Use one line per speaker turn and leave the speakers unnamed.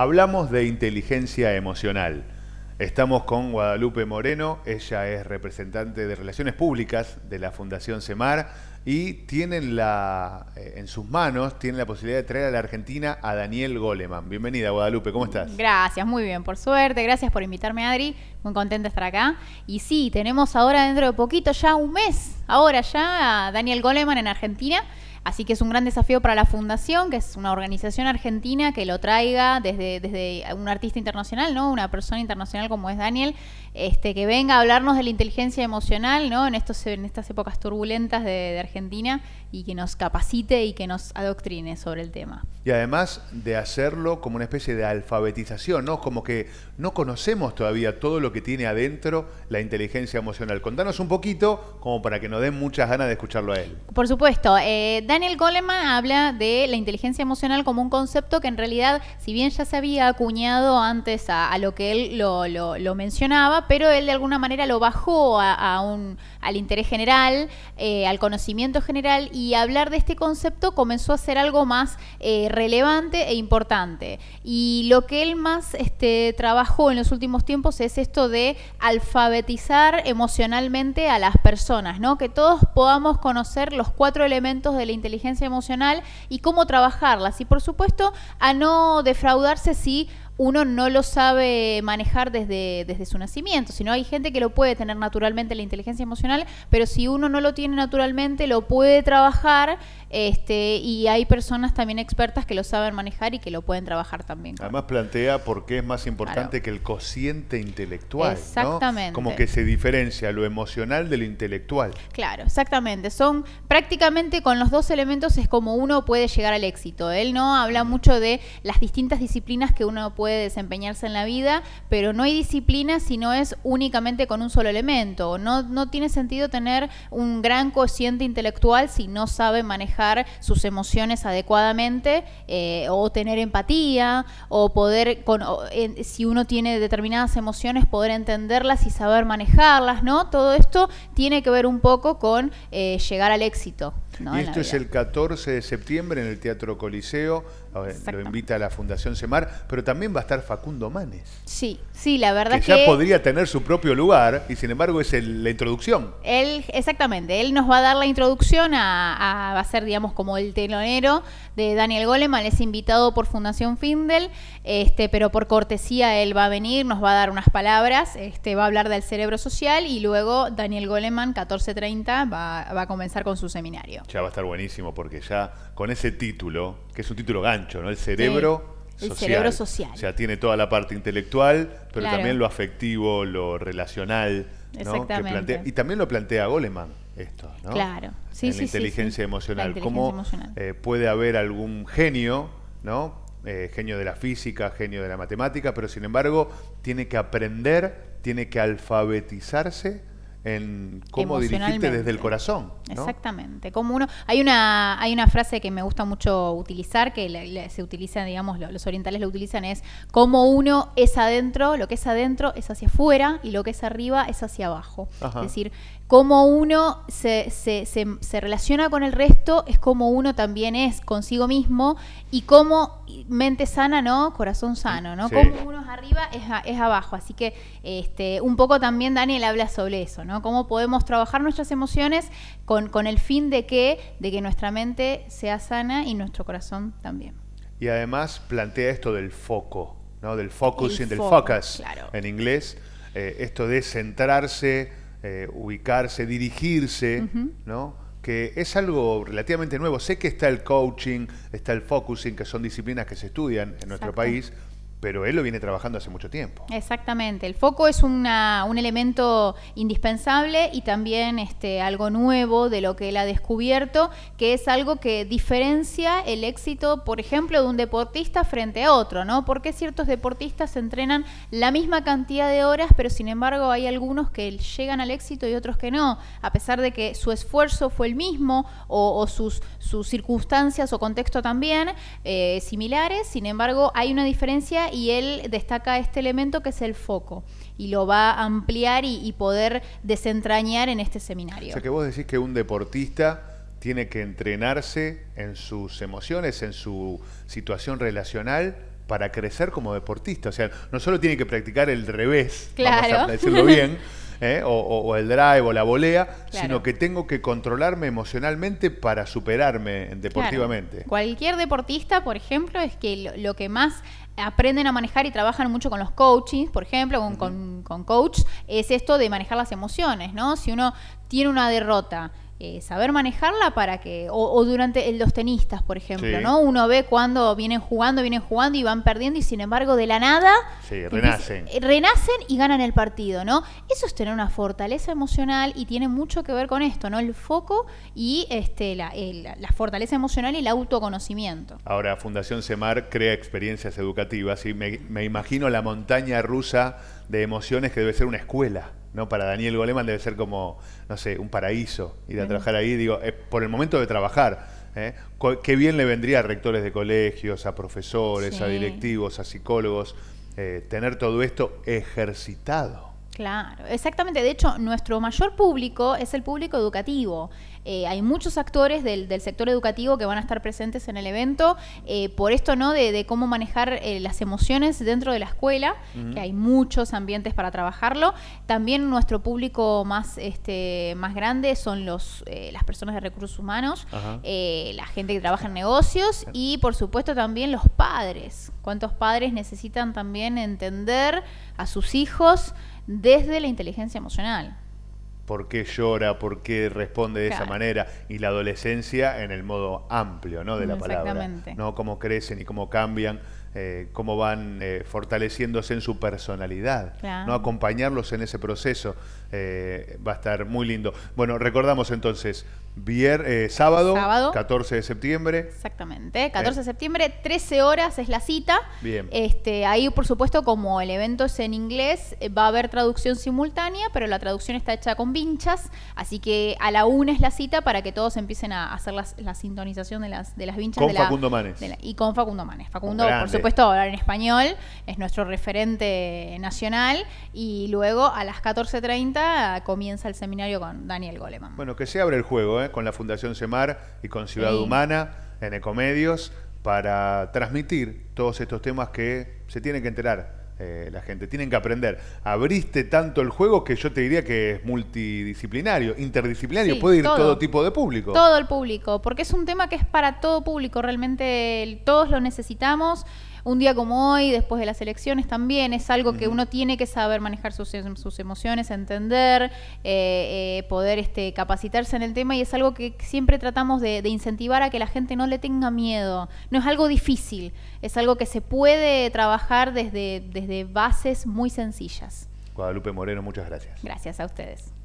Hablamos de inteligencia emocional. Estamos con Guadalupe Moreno, ella es representante de Relaciones Públicas de la Fundación Semar y tienen la, eh, en sus manos tiene la posibilidad de traer a la Argentina a Daniel Goleman. Bienvenida Guadalupe, ¿cómo estás?
Gracias, muy bien, por suerte, gracias por invitarme Adri, muy contenta de estar acá. Y sí, tenemos ahora dentro de poquito ya un mes ahora ya a Daniel Goleman en Argentina. Así que es un gran desafío para la fundación, que es una organización argentina que lo traiga desde, desde un artista internacional, ¿no? Una persona internacional como es Daniel, este, que venga a hablarnos de la inteligencia emocional, ¿no? En estos, en estas épocas turbulentas de, de Argentina y que nos capacite y que nos adoctrine sobre el tema.
Y además de hacerlo como una especie de alfabetización, ¿no? Como que no conocemos todavía todo lo que tiene adentro la inteligencia emocional. Contanos un poquito, como para que nos de muchas ganas de escucharlo a él.
Por supuesto. Eh, Daniel Goleman habla de la inteligencia emocional como un concepto que en realidad, si bien ya se había acuñado antes a, lo que él lo, mencionaba, pero él de alguna manera lo bajó a, un, al interés general, eh, al conocimiento general, y hablar de este concepto comenzó a ser algo más eh, relevante e importante. Y lo que él más este, trabajó en los últimos tiempos es esto de alfabetizar emocionalmente a las personas, ¿no? todos podamos conocer los cuatro elementos de la inteligencia emocional y cómo trabajarlas. Y por supuesto, a no defraudarse si uno no lo sabe manejar desde, desde su nacimiento, sino hay gente que lo puede tener naturalmente la inteligencia emocional, pero si uno no lo tiene naturalmente, lo puede trabajar este, y hay personas también expertas que lo saben manejar y que lo pueden trabajar también.
Además plantea por qué es más importante que el cociente intelectual. Como que se diferencia lo emocional de lo intelectual.
Claro, exactamente. Son prácticamente con los dos elementos es como uno puede llegar al éxito. Él no habla mucho de las distintas disciplinas que uno puede puede desempeñarse en la vida, pero no hay disciplina si no es únicamente con un solo elemento. No, no tiene sentido tener un gran cociente intelectual si no sabe manejar sus emociones adecuadamente eh, o tener empatía o poder, si uno tiene determinadas emociones, poder entenderlas y saber manejarlas, ¿no? Todo esto tiene que ver un poco con eh, llegar al éxito y esto es
el 14 de septiembre en el Teatro Coliseo, lo invita a la Fundación Semar, pero también va a estar Facundo Manes.
Sí, sí, la verdad que ya podría
tener su propio lugar y sin embargo es la introducción.
Él, exactamente, él nos va a dar la introducción, a, va a ser digamos como el telonero de Daniel Goleman, es invitado por Fundación Findel, este, pero por cortesía él va a venir, nos va a dar unas palabras, este, va a hablar del cerebro social y luego Daniel Goleman, 14.30, va, va a comenzar con su seminario.
Ya va a estar buenísimo porque ya con ese título, que es un título gancho, ¿no? El cerebro. Social. El cerebro social. O sea, tiene toda la parte intelectual, pero también lo afectivo, lo relacional. ¿no? y también lo plantea Goleman esto, ¿no? Claro.
Sí, sí, la, inteligencia
emocional. ¿Cómo, eh, puede haber algún genio, ¿no? Eh, genio de la física, genio de la matemática, pero sin embargo tiene que aprender, tiene que alfabetizarse en cómo dirigirte desde el corazón.
Exactamente. Como uno, hay una, hay una frase que me gusta mucho utilizar, que se utiliza, digamos, los orientales lo utilizan, es como uno es adentro, lo que es adentro es hacia afuera y lo que es arriba es hacia abajo. Es decir, cómo uno se, relaciona con el resto es como uno también es consigo mismo y cómo mente sana, ¿no? Corazón sano, ¿no? Como uno es arriba es, es abajo. Así que este, un poco también Daniel habla sobre eso, ¿no? Cómo podemos trabajar nuestras emociones con, el fin de que, de que nuestra mente sea sana y nuestro corazón también.
Y además plantea esto del foco, ¿no? Del focusing, del focus en inglés. Eh, esto de centrarse, eh, ubicarse, dirigirse, que es algo relativamente nuevo. Sé que está el coaching, está el focusing, que son disciplinas que se estudian en nuestro país, pero él lo viene trabajando hace mucho tiempo.
Exactamente, el foco es un elemento indispensable y también este, algo nuevo de lo que él ha descubierto, que es algo que diferencia el éxito, por ejemplo, de un deportista frente a otro, ¿no? Porque ciertos deportistas entrenan la misma cantidad de horas, pero sin embargo hay algunos que llegan al éxito y otros que no, a pesar de que su esfuerzo fue el mismo o, sus, sus circunstancias o contexto también eh, similares, sin embargo hay una diferencia y él destaca este elemento que es el foco y lo va a ampliar y, poder desentrañar en este seminario. O sea
que vos decís que un deportista tiene que entrenarse en sus emociones, en su situación relacional para crecer como deportista. O sea, no solo tiene que practicar el revés, claro. vamos a decirlo bien, ¿eh? o, el drive o la volea, sino que tengo que controlarme emocionalmente para superarme deportivamente.
Cualquier deportista, por ejemplo, es que lo, que más aprenden a manejar y trabajan mucho con los coaches, por ejemplo, con, con coach, es esto de manejar las emociones, ¿no? Si uno tiene una derrota, eh, saber manejarla para que, o, o, durante eh, los tenistas, por ejemplo, ¿no? Uno ve cuando vienen jugando, vienen jugando y van perdiendo y sin embargo de la nada renacen. Eh, renacen y ganan el partido, ¿no? Eso es tener una fortaleza emocional y tiene mucho que ver con esto, ¿no? El foco y este, la, la fortaleza emocional y el autoconocimiento.
Ahora, Fundación Semar crea experiencias educativas y me imagino la montaña rusa de emociones que debe ser una escuela. ¿no? Para Daniel Goleman debe ser como, no sé, un paraíso ir a trabajar ahí. Digo, eh, por el momento de trabajar. ¿eh? Qué bien le vendría a rectores de colegios, a profesores, a directivos, a psicólogos, eh, tener todo esto ejercitado.
Claro, exactamente. De hecho, nuestro mayor público es el público educativo. Eh, hay muchos actores del, sector educativo que van a estar presentes en el evento, eh, por esto, ¿no? De, cómo manejar eh, las emociones dentro de la escuela, que hay muchos ambientes para trabajarlo. También nuestro público más, este, más grande son los, las personas de recursos humanos, la gente que trabaja en negocios y, por supuesto, también los padres. ¿Cuántos padres necesitan también entender a sus hijos? desde la inteligencia emocional.
¿Por qué llora? ¿Por qué responde de esa manera? Y la adolescencia en el modo amplio ¿no? de la palabra. ¿no? Cómo crecen y cómo cambian, eh, cómo van eh, fortaleciéndose en su personalidad. ¿no? Acompañarlos en ese proceso. Eh, va a estar muy lindo. Bueno, recordamos entonces, viernes, eh, sábado, 14 de septiembre.
Exactamente, 14 eh. de septiembre, 13 horas es la cita. Este, ahí, por supuesto, como el evento es en inglés, va a haber traducción simultánea, pero la traducción está hecha con vinchas, así que a la una es la cita para que todos empiecen a hacer las, la sintonización de las, de las vinchas. Con Facundo Manes. y con Facundo Manes. Facundo, por supuesto, va a hablar en español, es nuestro referente nacional, y luego a las 14.30 comienza el seminario con Daniel Goleman.
Bueno, que se abre el juego ¿eh? con la Fundación Semar y con Ciudad Humana en Ecomedios para transmitir todos estos temas que se tienen que enterar eh, la gente, tienen que aprender. Abriste tanto el juego que yo te diría que es multidisciplinario, interdisciplinario, puede ir todo, tipo de público. Todo el
público, porque es un tema que es para todo público, realmente todos lo necesitamos un día como hoy, después de las elecciones también, es algo que uno tiene que saber manejar sus, em, emociones, entender, eh, eh, poder este, capacitarse en el tema y es algo que siempre tratamos de, incentivar a que la gente no le tenga miedo. No es algo difícil, es algo que se puede trabajar desde, desde bases muy sencillas.
Guadalupe Moreno, muchas gracias.
Gracias a ustedes.